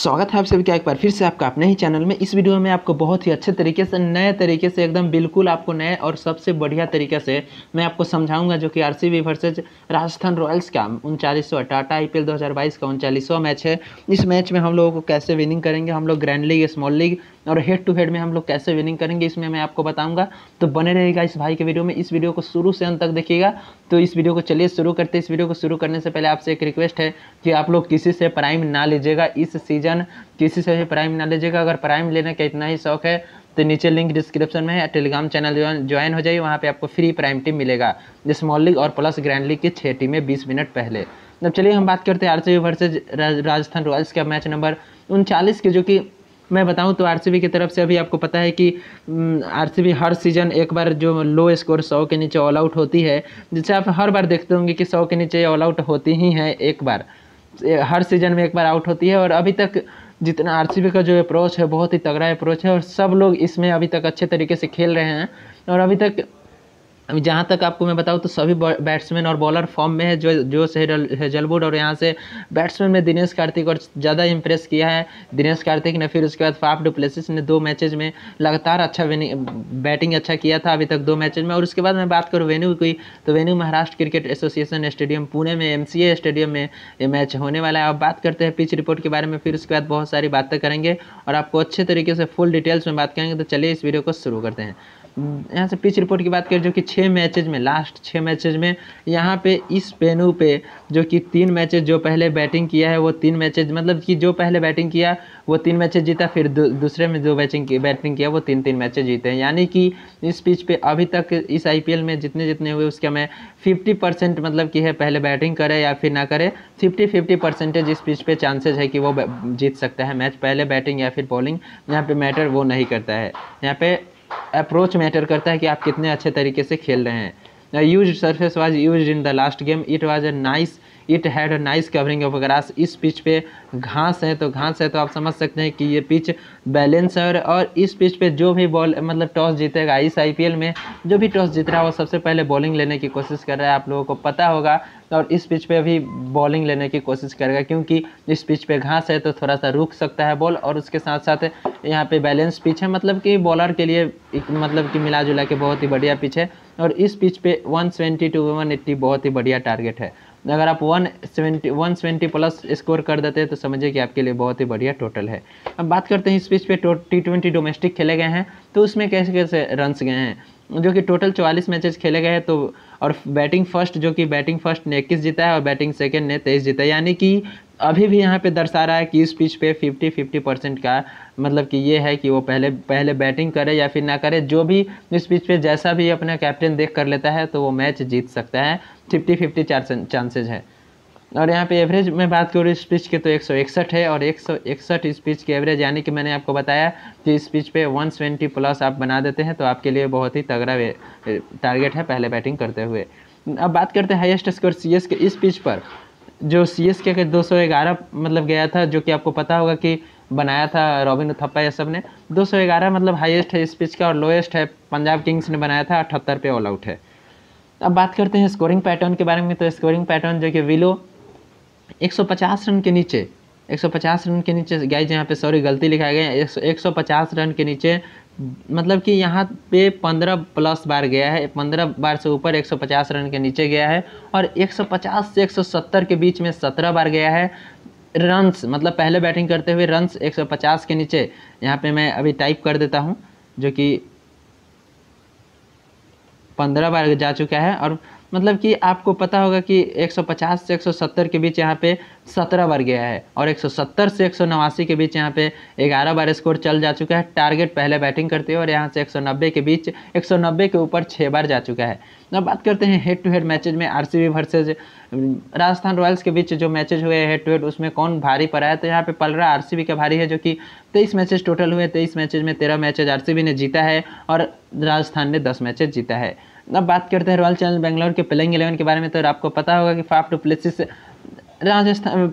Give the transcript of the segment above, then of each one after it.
स्वागत है आप सभी का एक बार फिर से आपका अपने ही चैनल में इस वीडियो में आपको बहुत ही अच्छे तरीके से नए तरीके से एकदम बिल्कुल आपको नए और सबसे बढ़िया तरीके से मैं आपको समझाऊंगा जो कि आरसीबी वर्सेज राजस्थान रॉयल्स का उनचालीसवा टाटा आई पी का उनचालीसवा मैच है इस मैच में हम लोगों को कैसे विनिंग करेंगे हम लोग ग्रैंड लीग स्मॉल लीग और हेड टू हेड में हम लोग कैसे विनिंग करेंगे इसमें मैं आपको बताऊँगा तो बने रहेगा इस भाई के वीडियो में इस वीडियो को शुरू से अंत तक देखिएगा तो इस वीडियो को चलिए शुरू करते इस वीडियो को शुरू करने से पहले आपसे एक रिक्वेस्ट है कि आप लोग किसी से प्राइम ना लीजिएगा इस सीज़न किसी से भी प्राइम ना लीजिएगा अगर प्राइम लेने का इतना ही शौक है तो नीचे लिंक डिस्क्रिप्शन में है टेलीग्राम चैनल ज्वाइन हो जाइए वहाँ पर आपको फ्री प्राइम टीम मिलेगा स्मॉल लीग और प्लस ग्रैंड लीग की छः टीमें बीस मिनट पहले अब चलिए हम बात करते हैं आर वर्सेज राजस्थान रॉयल्स का मैच नंबर उनचालीस के जो कि मैं बताऊं तो आरसीबी की तरफ से अभी आपको पता है कि आरसीबी हर सीज़न एक बार जो लो स्कोर सौ के नीचे ऑल आउट होती है जिससे आप हर बार देखते होंगे कि सौ के नीचे ऑल आउट होती ही है एक बार हर सीज़न में एक बार आउट होती है और अभी तक जितना आरसीबी का जो अप्रोच है बहुत ही तगड़ा अप्रोच है और सब लोग इसमें अभी तक अच्छे तरीके से खेल रहे हैं और अभी तक अभी जहाँ तक आपको मैं बताऊँ तो सभी बैट्समैन और बॉलर फॉर्म में है जो जो जोश हेजलवुड और यहाँ से बैट्समैन में दिनेश कार्तिक और ज़्यादा इम्प्रेस किया है दिनेश कार्तिक ने फिर उसके बाद फाफ डुप्लेसिस ने दो मैचेज में लगातार अच्छा बैटिंग अच्छा किया था अभी तक दो मैचेज में और उसके बाद मैं बात करूँ वेन्यू की तो venue Maharashtra Cricket Association Stadium Pune में एम स्टेडियम में ये मैच होने वाला है अब बात करते हैं पिच रिपोर्ट के बारे में फिर उसके बाद बहुत सारी बातें करेंगे और आपको अच्छे तरीके से फुल डिटेल्स में बात करेंगे तो चलिए इस वीडियो को शुरू करते हैं यहाँ से पिच रिपोर्ट की बात करें जो कि छः मैचेज में लास्ट छः मैचेज में यहाँ पे इस पेनू पे जो कि तीन मैचेज जो पहले बैटिंग किया है वो तीन मैचेज मतलब कि जो पहले बैटिंग किया वो तीन मैचेज जीता फिर दू, दूसरे में जो बैटिंग बैटिंग किया वो तीन तीन मैचेज जीते हैं यानी कि इस पिच पे अभी तक इस आई में जितने जितने हुए उसके मैं फिफ्टी परसेंट मतलब कि है पहले बैटिंग करे या फिर ना करे फिफ्टी फिफ्टी परसेंटेज इस पिच पर चांसेज है कि वो जीत सकता है मैच पहले बैटिंग या फिर बॉलिंग यहाँ पर मैटर वो नहीं करता है यहाँ पे अप्रोच मैटर करता है कि आप कितने अच्छे तरीके से खेल रहे हैं use surface was use in the last game it was a nice it had a nice covering of grass इस पिच पे घास है तो घास है तो आप समझ सकते हैं कि ये पिच बैलेंस है और इस पिच पे जो भी बॉल मतलब टॉस जीतेगा इस आईपीएल में जो भी टॉस जीत रहा है वो सबसे पहले बॉलिंग लेने की कोशिश कर रहा है आप लोगों को पता होगा और इस पिच पे भी बॉलिंग लेने की कोशिश करेगा क्योंकि इस पिच पे घास है तो थोड़ा सा रुक सकता है बॉल और उसके साथ साथ यहाँ पे बैलेंस पिच है मतलब कि बॉलर के लिए मतलब कि मिला जुला के बहुत ही बढ़िया पिच है और इस पिच पे सेवेंटी टू 180 बहुत ही बढ़िया टारगेट है तो अगर आप one seventy one seventy plus score कर देते हैं तो समझिए कि आपके लिए बहुत ही बढ़िया टोटल है अब बात करते हैं इस पिच पे टी ट्वेंटी डोमेस्टिक खेले गए हैं तो उसमें कैसे कैसे रनस गए हैं जो कि टोटल चवालीस मैचेस खेले गए हैं तो और बैटिंग फर्स्ट जो कि बैटिंग फर्स्ट ने इक्कीस जीता है और बैटिंग सेकेंड ने तेईस जीता है यानी कि अभी भी यहाँ पे दर्शा रहा है कि इस पिच पे 50 50 परसेंट का मतलब कि ये है कि वो पहले पहले बैटिंग करे या फिर ना करे जो भी इस पिच पे जैसा भी अपना कैप्टन देख कर लेता है तो वो मैच जीत सकता है फिफ्टी फिफ्टी चांसेज है और यहाँ पे एवरेज में बात करूँ इस पिच के तो एक है और एक इस पिच की एवरेज यानी कि मैंने आपको बताया कि इस पिच पे सेवेंटी प्लस आप बना देते हैं तो आपके लिए बहुत ही तगड़ा टारगेट है पहले बैटिंग करते हुए अब बात करते हैं हाईएस्ट स्कोर सी के इस पिच पर जो सी एस के दो मतलब गया था जो कि आपको पता होगा कि बनाया था रॉबिन थप्पा ये सब ने ग्यारह मतलब हाईएस्ट है इस पिच का और लोएस्ट है पंजाब किंग्स ने बनाया था अठहत्तर पे ऑल आउट है अब बात करते हैं स्कोरिंग पैटर्न के बारे में तो स्कोरिंग पैटर्न जो कि विलो 150 रन के नीचे 150 रन के नीचे गाइज यहाँ पे सॉरी गलती लिखा गया है एक सौ रन के नीचे मतलब कि यहाँ पे 15 प्लस बार गया है 15 बार से ऊपर 150 रन के नीचे गया है और 150 से 170 के बीच में 17 बार गया है रन्स मतलब पहले बैटिंग करते हुए रन्स 150 के नीचे यहाँ पे मैं अभी टाइप कर देता हूँ जो कि पंद्रह बार जा चुका है और मतलब कि आपको पता होगा कि 150 से 170 के बीच यहाँ पे 17 बार गया है और 170 से एक के बीच यहाँ पे 11 बार स्कोर चल जा चुका है टारगेट पहले बैटिंग करते हैं और यहाँ से 190 के बीच 190 के ऊपर छः बार जा चुका है अब बात करते हैं हेड टू हेड मैचेज में आर सी राजस्थान रॉयल्स के बीच जो मैचेज हुए हेड टू हेड उसमें कौन भारी पड़ा है तो यहाँ पे पलरा आरसीबी का भारी है जो कि तेईस मैचेज टोटल हुए तेईस मैचेज में तेरह मैचेज आर ने जीता है और राजस्थान ने दस मैचेज जीता है अब बात करते हैं रॉयल चैलेंज बेंगलोर के प्लेइंग इलेवन के बारे में तो आपको पता होगा कि फाफ प्लेसिस राजस्थान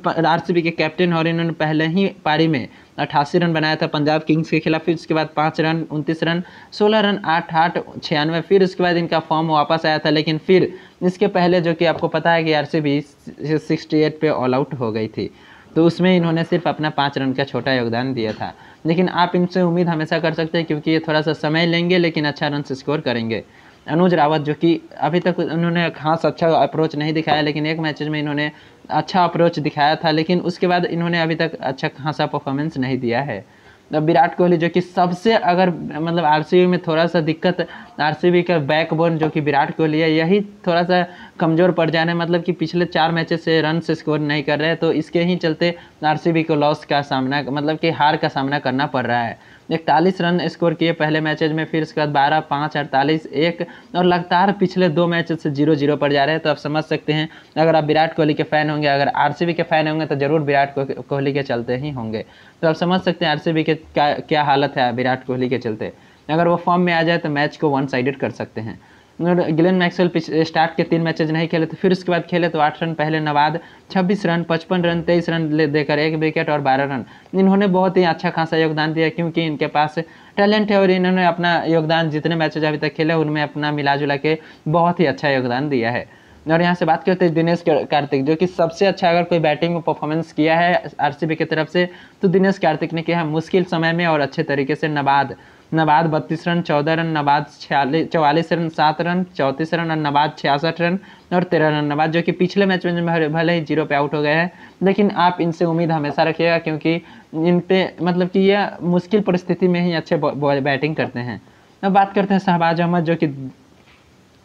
बी के कैप्टन और इन्होंने पहले ही पारी में अट्ठासी रन बनाया था पंजाब किंग्स के खिलाफ फिर उसके बाद पाँच रन उनतीस रन सोलह रन आठ आठ छियानवे फिर उसके बाद इनका फॉर्म वापस आया था लेकिन फिर इसके पहले जो कि आपको पता है कि R C B sixty eight पर ऑल आउट हो गई थी तो उसमें इन्होंने सिर्फ अपना पाँच रन का छोटा योगदान दिया था लेकिन आप इनसे उम्मीद हमेशा कर सकते हैं क्योंकि ये थोड़ा सा समय लेंगे लेकिन अच्छा रन स्कोर करेंगे अनुज रावत जो कि अभी तक उन्होंने खास अच्छा अप्रोच नहीं दिखाया लेकिन एक मैच में इन्होंने अच्छा अप्रोच दिखाया था लेकिन उसके बाद इन्होंने अभी तक अच्छा खासा परफॉर्मेंस नहीं दिया है तो विराट कोहली जो कि सबसे अगर मतलब आर में थोड़ा सा दिक्कत आर का बैकबोन जो कि विराट कोहली है यही थोड़ा सा कमज़ोर पड़ जाने मतलब कि पिछले चार मैचेस से रन से स्कोर नहीं कर रहे तो इसके ही चलते आर को लॉस का सामना मतलब कि हार का सामना करना पड़ रहा है इकतालीस रन स्कोर किए पहले मैचेज में फिर उसके बाद बारह पाँच अड़तालीस एक और लगातार पिछले दो मैच से जीरो जीरो पर जा रहे हैं तो आप समझ सकते हैं अगर आप विराट कोहली के फ़ैन होंगे अगर आर के फ़ैन होंगे तो ज़रूर विराट कोहली के चलते ही होंगे तो आप समझ सकते हैं आर के क्या, क्या हालत है विराट कोहली के चलते अगर वो फॉर्म में आ जाए तो मैच को वन साइडेड कर सकते हैं ग्लेन मैक्सवेल स्टार्ट के तीन मैचेज नहीं खेले तो फिर उसके बाद खेले तो आठ रन पहले नवाद छब्बीस रन पचपन रन तेईस रन ले देकर एक विकेट और बारह रन इन्होंने बहुत ही अच्छा खासा योगदान दिया क्योंकि इनके पास टैलेंट है और इन्होंने अपना योगदान जितने मैचेज अभी तक खेले उनमें अपना मिला जुला के बहुत ही अच्छा योगदान दिया है और यहाँ से बात करते हैं दिनेश कार्तिक जो कि सबसे अच्छा अगर कोई बैटिंग परफॉर्मेंस किया है आरसीबी की तरफ से तो दिनेश कार्तिक ने किया है मुश्किल समय में और अच्छे तरीके से नबाद नबाद बत्तीस रन चौदह रन नबाद छियालीस चौवालीस रन सात रन चौंतीस रन और नबाद छियासठ रन और तेरह रन नवाद जो कि पिछले मैच में भले ही जीरो पे आउट हो गए हैं लेकिन आप इनसे उम्मीद हमेशा रखिएगा क्योंकि इन पे मतलब कि यह मुश्किल परिस्थिति में ही अच्छे बैटिंग करते हैं अब बात करते हैं शहबाज अहमद जो कि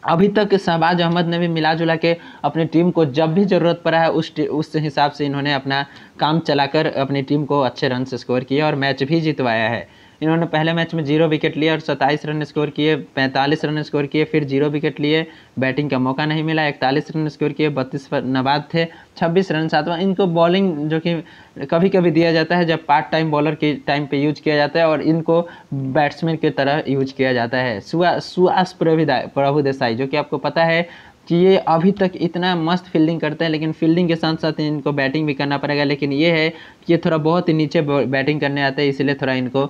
अभी तक शहबाज अहमद ने भी मिला जुला के अपनी टीम को जब भी ज़रूरत पड़ा है उस उस हिसाब से इन्होंने अपना काम चलाकर अपनी टीम को अच्छे रन से स्कोर किया और मैच भी जितवाया है इन्होंने पहले मैच में जीरो विकेट लिए और सत्ताईस रन स्कोर किए पैंतालीस रन स्कोर किए फिर जीरो विकेट लिए बैटिंग का मौका नहीं मिला इकतालीस रन स्कोर किए बत्तीस पर नवाद थे छब्बीस रन सातवा इनको बॉलिंग जो कि कभी कभी दिया जाता है जब पार्ट टाइम बॉलर के टाइम पे यूज किया जाता है और इनको बैट्समैन की तरह यूज किया जाता है सुहास सुआस प्रभु प्रभु देसाई जो कि आपको पता है कि ये अभी तक इतना मस्त फील्डिंग करते हैं लेकिन फील्डिंग के साथ साथ इनको बैटिंग भी करना पड़ेगा लेकिन ये है कि ये थोड़ा बहुत ही नीचे बैटिंग करने आते हैं इसलिए थोड़ा इनको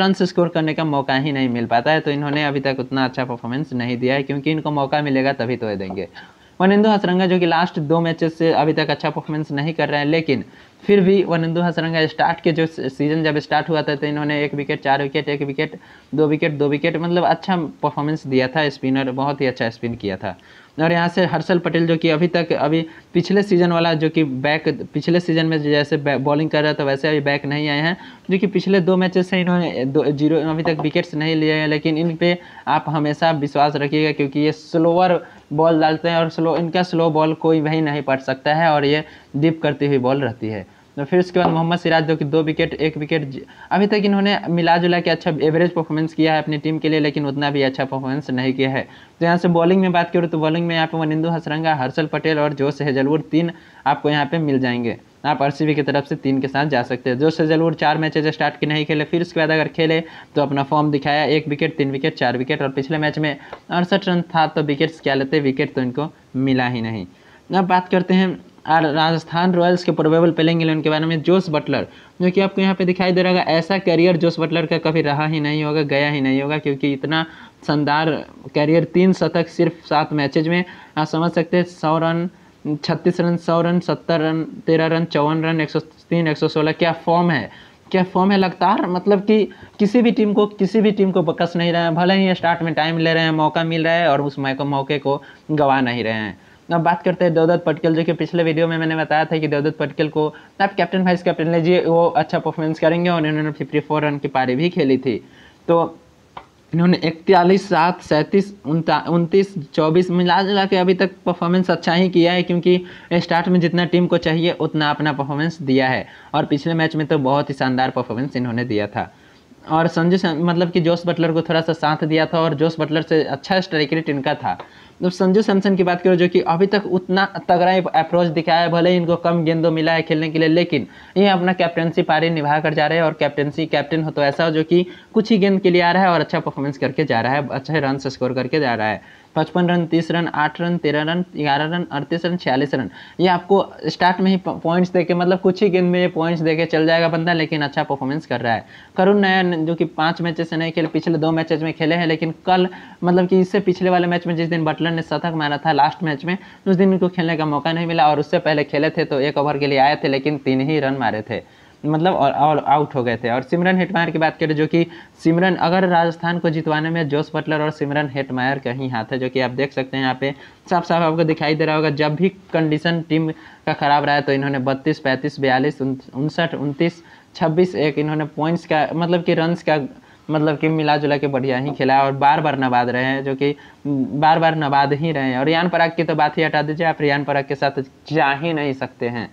रन स्कोर करने का मौका ही नहीं मिल पाता है तो इन्होंने अभी तक उतना अच्छा परफॉर्मेंस नहीं दिया है क्योंकि इनको मौका मिलेगा तभी तो ये देंगे वनिंदु हसरंगा जो कि लास्ट दो मैचेस से अभी तक अच्छा परफॉर्मेंस नहीं कर रहे हैं लेकिन फिर भी वनिंदु हसरंगा स्टार्ट के जो सीज़न जब स्टार्ट हुआ था तो इन्होंने एक विकेट चार विकेट एक विकेट दो विकेट दो विकेट मतलब अच्छा परफॉर्मेंस दिया था स्पिनर बहुत ही अच्छा स्पिन किया था और यहाँ से हर्षल पटेल जो कि अभी तक अभी पिछले सीजन वाला जो कि बैक पिछले सीजन में जैसे बॉलिंग कर रहा था वैसे अभी बैक नहीं आए हैं जो कि पिछले दो मैचेस से इन्होंने दो जीरो अभी तक विकेट्स नहीं लिए हैं लेकिन इन पर आप हमेशा विश्वास रखिएगा क्योंकि ये स्लोअर बॉल डालते हैं और स्लो इनका स्लो बॉल कोई भी नहीं पड़ सकता है और ये डीप करती हुई बॉल रहती है तो फिर उसके बाद मोहम्मद सिराज जो कि दो विकेट एक विकेट अभी तक इन्होंने मिला जुला के अच्छा एवरेज परफॉर्मेंस किया है अपनी टीम के लिए लेकिन उतना भी अच्छा परफॉर्मेंस नहीं किया है तो यहाँ से बॉलिंग में बात करूँ तो बॉलिंग में यहाँ पे वनिंदु हसरंगा हर्षल पटेल और जोश हेजलवुर तीन आपको यहाँ पर मिल जाएंगे आप आर की तरफ से तीन के साथ जा सकते हैं जो सजलवुड चार मैचेज स्टार्ट के नहीं खेले फिर उसके बाद अगर खेले तो अपना फॉर्म दिखाया एक विकेट तीन विकेट चार विकेट और पिछले मैच में अड़सठ रन था तो विकेट्स क्या लेते विकेट तो इनको मिला ही नहीं अब बात करते हैं राजस्थान रॉयल्स के प्रोबेबल प्लेइंग इलेवन के बारे में जोस बटलर जो कि आपको यहाँ पे दिखाई दे रहा होगा ऐसा करियर जोस बटलर का कभी रहा ही नहीं होगा गया ही नहीं होगा क्योंकि इतना शानदार करियर तीन शतक सिर्फ सात मैचेज में आप समझ सकते हैं सौ रन छत्तीस रन सौ रन सत्तर रन तेरह रन चौवन रन एक सौ तीन एक सौ सोलह क्या फॉर्म है क्या फॉर्म है लगातार मतलब कि किसी भी टीम को किसी भी टीम को बकस नहीं रहे हैं भले ही स्टार्ट में टाइम ले रहे हैं मौका मिल रहा है और उस मौके को गंवा नहीं रहे हैं अब बात करते हैं देवदत्त पटकेल जो कि पिछले वीडियो में मैंने बताया था कि देवदत्त पटकेल को आप कैप्टन वाइस कैप्टन लीजिए वो अच्छा परफॉर्मेंस करेंगे और इन्होंने फिफ्टी फोर रन की पारी भी खेली थी तो इन्होंने इकतालीस सात सैंतीस उनतीस चौबीस मिला जुला के अभी तक परफॉर्मेंस अच्छा ही किया है क्योंकि स्टार्ट में जितना टीम को चाहिए उतना अपना परफॉर्मेंस दिया है और पिछले मैच में तो बहुत ही शानदार परफॉर्मेंस इन्होंने दिया था और संजू मतलब कि जोस बटलर को थोड़ा सा साथ दिया था और जोस बटलर से अच्छा स्ट्राइक रेट इनका था तो संजू सैमसन की बात करो जो कि अभी तक उतना तगड़ा अप्रोच दिखाया है भले ही इनको कम गेंदों मिला है खेलने के लिए लेकिन ये अपना कैप्टनसी पारी निभा कर जा रहे हैं और कैप्टनसी कैप्टन हो तो ऐसा हो जो कि कुछ ही गेंद के लिए आ रहा है और अच्छा परफॉर्मेंस करके जा रहा है अच्छे रन स्कोर करके जा रहा है पचपन रन तीस रन आठ रन तेरह रन ग्यारह रन अड़तीस रन छियालीस रन ये आपको स्टार्ट में ही पॉइंट्स दे के मतलब कुछ ही गेंद में ये पॉइंट्स के चल जाएगा बंदा लेकिन अच्छा परफॉर्मेंस कर रहा है करुण नयन जो कि पाँच मैचेस से नहीं खेले पिछले दो मैचेस में खेले हैं लेकिन कल मतलब कि इससे पिछले वाले मैच में जिस दिन बट ऑकलैंड ने शतक मारा था लास्ट मैच में उस दिन उनको खेलने का मौका नहीं मिला और उससे पहले खेले थे तो एक ओवर के लिए आए थे लेकिन तीन ही रन मारे थे मतलब और, और आउट हो गए थे और सिमरन हेटमायर की बात करें जो कि सिमरन अगर राजस्थान को जितवाने में जोश बटलर और सिमरन हेटमायर का ही हाथ है जो कि आप देख सकते हैं यहाँ पे साफ साफ आपको दिखाई दे रहा होगा जब भी कंडीशन टीम का ख़राब रहा है तो इन्होंने बत्तीस पैंतीस बयालीस उनसठ उनतीस छब्बीस एक इन्होंने पॉइंट्स का मतलब कि रन्स का मतलब कि मिला जुला के बढ़िया ही खेला और बार बार नवाद रहे हैं जो कि बार बार नवाद ही रहे हैं और रियान पराग की तो बात ही हटा दीजिए आप रियान पराग के साथ जा ही नहीं सकते हैं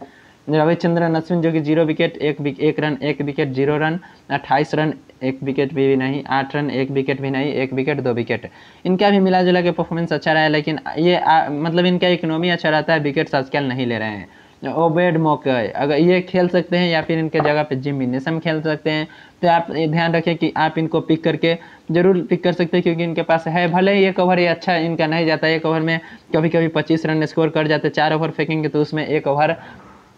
रविचंद्रन अश्विन जो कि जीरो विकेट एक एक रन एक विकेट जीरो रन अट्ठाईस रन एक विकेट भी नहीं आठ रन एक विकेट भी नहीं एक विकेट दो विकेट इनका भी मिला जुला के परफॉर्मेंस अच्छा रहा है लेकिन ये आ, मतलब इनका इकोनॉमी अच्छा रहता है विकेट्स आजकल नहीं ले रहे हैं ओबेड मोकय अगर ये खेल सकते हैं या फिर इनके जगह पे जिम इनेसम खेल सकते हैं तो आप ध्यान रखें कि आप इनको पिक करके ज़रूर पिक कर सकते हैं क्योंकि इनके पास है भले ही एक ओवर ये अच्छा इनका नहीं जाता एक ओवर में कभी कभी पच्चीस रन स्कोर कर जाते चार ओवर फेंकेंगे तो उसमें एक ओवर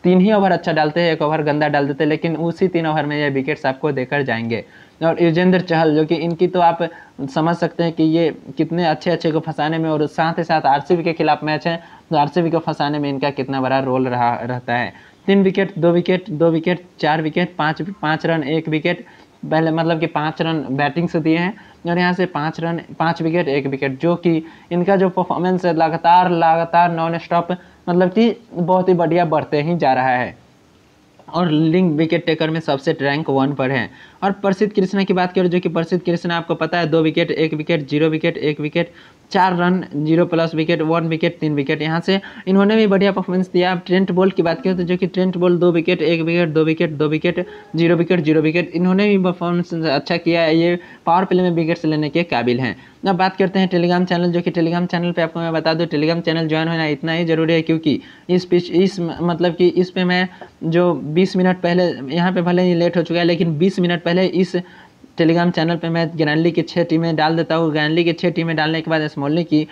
तीन ही ओवर अच्छा डालते हैं एक ओवर गंदा डाल देते हैं लेकिन उसी तीन ओवर में ये विकेट्स आपको देकर जाएंगे और युजेंद्र चहल जो कि इनकी तो आप समझ सकते हैं कि ये कितने अच्छे अच्छे को फंसाने में और साथ ही साथ आरसीबी के खिलाफ मैच है तो आरसीबी को फंसाने में इनका कितना बड़ा रोल रहा रहता है तीन विकेट दो विकेट दो विकेट चार विकेट पाँच पाँच रन एक विकेट पहले मतलब कि पाँच रन बैटिंग से दिए हैं और यहाँ से पाँच रन पाँच विकेट एक विकेट जो कि इनका जो परफॉर्मेंस है लगातार लगातार नॉन स्टॉप मतलब कि बहुत ही बढ़िया बढ़ते ही जा रहा है और लिंग विकेट टेकर में सबसे रैंक वन पर है और प्रसिद्ध कृष्णा की बात करें जो कि प्रसिद्ध कृष्णा आपको पता है दो विकेट एक विकेट जीरो विकेट एक विकेट चार run zero plus wicket one wicket तीन विकेट यहाँ से इन्होंने भी बढ़िया परफॉर्मेंस दिया ट्रेंट बोल्ट की बात करें तो जो कि ट्रेंट बोल्ट दो विकेट एक विकेट दो विकेट दो wicket zero wicket zero wicket इन्होंने भी परफॉर्मेंस अच्छा किया है ये पावर प्ले में विकेट्स लेने के काबिल हैं अब बात करते हैं टेलीग्राम चैनल जो कि टेलीग्राम चैनल पे आपको मैं बता दूं टेलीग्राम चैनल ज्वाइन होना इतना ही ज़रूरी है क्योंकि इस पिच इस मतलब कि इस पे मैं जो 20 मिनट पहले यहाँ पे भले ही लेट हो चुका है लेकिन 20 मिनट पहले इस टेलीग्राम चैनल पे मैं ग्रैंडली की छः टीमें डाल देता हूँ ग्रैंडली की छः टीमें डालने के बाद स्मॉली की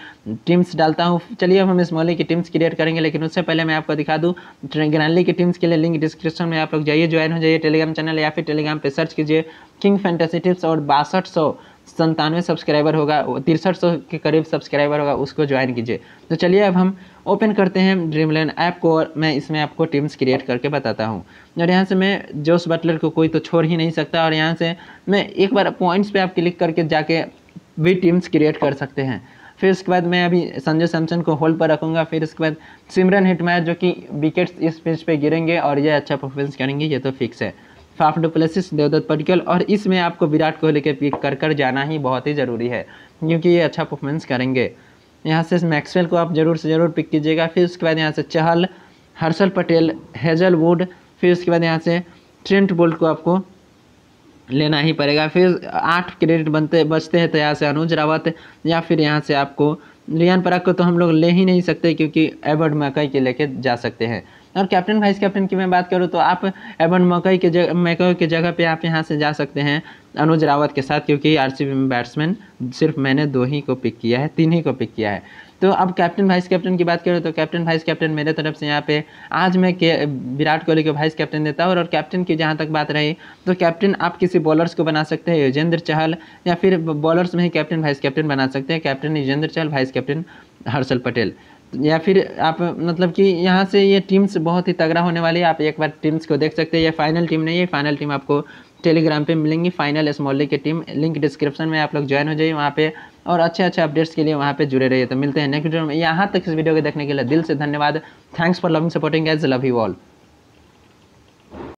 टीम्स डालता हूँ चलिए अब हम स्मॉली की टीम्स क्रिएट करेंगे लेकिन उससे पहले मैं आपको दिखा दूँ ग्रैंडली की टीम्स के लिए लिंक डिस्क्रिप्शन में आप लोग जाइए ज्वाइन हो जाइए टेलीग्राम चैनल या फिर टेलीग्राम पर सर्च कीजिए किंग फैंटेसी टिप्स और बासठ सौ सब्सक्राइबर होगा तिरसठ सौ के करीब सब्सक्राइबर होगा उसको ज्वाइन कीजिए तो चलिए अब हम ओपन करते हैं ड्रीमलैन ऐप को और मैं इसमें आपको टीम्स क्रिएट करके बताता हूँ और यहाँ से मैं जोश बटलर को कोई तो छोड़ ही नहीं सकता और यहाँ से मैं एक बार पॉइंट्स पे आप क्लिक करके जाके भी टीम्स क्रिएट कर सकते हैं फिर उसके बाद मैं अभी संजय सैमसन को होल्ड पर रखूँगा फिर उसके बाद सिमरन हिटमैर जो कि विकेट्स इस पिच पे गिरेंगे और ये अच्छा परफॉर्मेंस करेंगे ये तो फिक्स है फाफ डुप्लेसिस देवदत्त पटिकल और इसमें आपको विराट कोहली के पिक कर कर जाना ही बहुत ही ज़रूरी है क्योंकि ये अच्छा परफॉर्मेंस करेंगे यहाँ से मैक्सवेल को आप ज़रूर से ज़रूर पिक कीजिएगा फिर उसके बाद यहाँ से चहल हर्षल पटेल हेजलवुड फिर उसके बाद यहाँ से ट्रेंट बोल्ट को आपको लेना ही पड़ेगा फिर आठ क्रेडिट बनते बचते हैं तो यहाँ से अनुज रावत या फिर यहाँ से आपको रियान पराग को तो हम लोग ले ही नहीं सकते क्योंकि एवर्ड मकई के लेके जा सकते हैं और कैप्टन वाइस कैप्टन की मैं बात करूँ तो आप एवर्ड मकई के जगह मकई के जगह पे आप यहाँ से जा सकते हैं अनुज रावत के साथ क्योंकि आरसीबी में बैट्समैन सिर्फ मैंने दो ही को पिक किया है तीन ही को पिक किया है तो अब कैप्टन वाइस कैप्टन की बात करें तो कैप्टन वाइस कैप्टन मेरे तरफ से यहाँ पे आज मैं के विराट कोहली को वाइस कैप्टन देता हूँ और, और कैप्टन की जहाँ तक बात रही तो कैप्टन आप किसी बॉलर्स को बना सकते हैं युजेंद्र चहल या फिर बॉलर्स में ही कैप्टन वाइस कैप्टन बना सकते हैं captain Yuzvendra Chahal vice captain Harshal Patel या फिर आप मतलब कि यहाँ से ये टीम्स बहुत ही तगड़ा होने वाली है आप एक बार टीम्स को देख सकते हैं ये फाइनल टीम नहीं है फाइनल टीम आपको टेलीग्राम पे मिलेंगी फाइनल इस मोहल्ले की टीम लिंक डिस्क्रिप्शन में आप लोग ज्वाइन हो जाइए वहाँ पे और अच्छे अच्छे अपडेट्स के लिए वहाँ पे जुड़े रहिए तो मिलते हैं नेक्स्ट वीडियो में यहाँ तक इस वीडियो को देखने के लिए दिल से धन्यवाद thanks for loving supporting as love you all